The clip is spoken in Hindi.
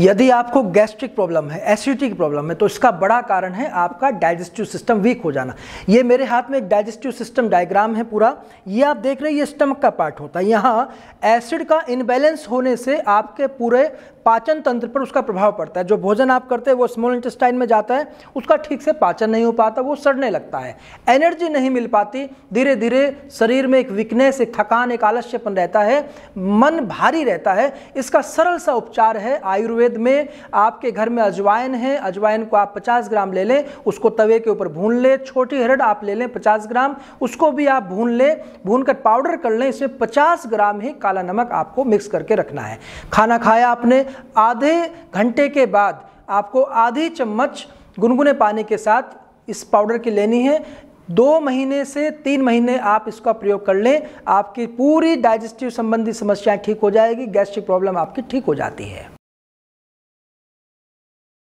यदि आपको गैस्ट्रिक प्रॉब्लम है एसिडिटी की प्रॉब्लम है तो इसका बड़ा कारण है आपका डाइजेस्टिव सिस्टम वीक हो जाना ये मेरे हाथ में एक डाइजेस्टिव सिस्टम डायग्राम है पूरा ये आप देख रहे हैं ये स्टमक का पार्ट होता है यहाँ एसिड का इनबैलेंस होने से आपके पूरे पाचन तंत्र पर उसका प्रभाव पड़ता है जो भोजन आप करते हैं वो स्मॉल इंटेस्टाइन में जाता है उसका ठीक से पाचन नहीं हो पाता वो सड़ने लगता है एनर्जी नहीं मिल पाती धीरे धीरे शरीर में एक वीकनेस एक थकान एक आलस्यपन रहता है मन भारी रहता है इसका सरल सा उपचार है आयुर्वेद आयुर्वेद में आपके घर में अजवाइन है अजवाइन को आप 50 ग्राम ले लें उसको तवे के ऊपर भून लें छोटी हरड आप ले लें 50 ग्राम उसको भी आप भून लें भून कर पाउडर कर लें इसमें 50 ग्राम ही काला नमक आपको मिक्स करके रखना है खाना खाया आपने आधे घंटे के बाद आपको आधी चम्मच गुनगुने पानी के साथ इस पाउडर की लेनी है दो महीने से तीन महीने आप इसका प्रयोग कर लें आपकी पूरी डाइजेस्टिव संबंधी समस्याएं ठीक हो जाएगी गैस्ट्रिक प्रॉब्लम आपकी ठीक हो जाती है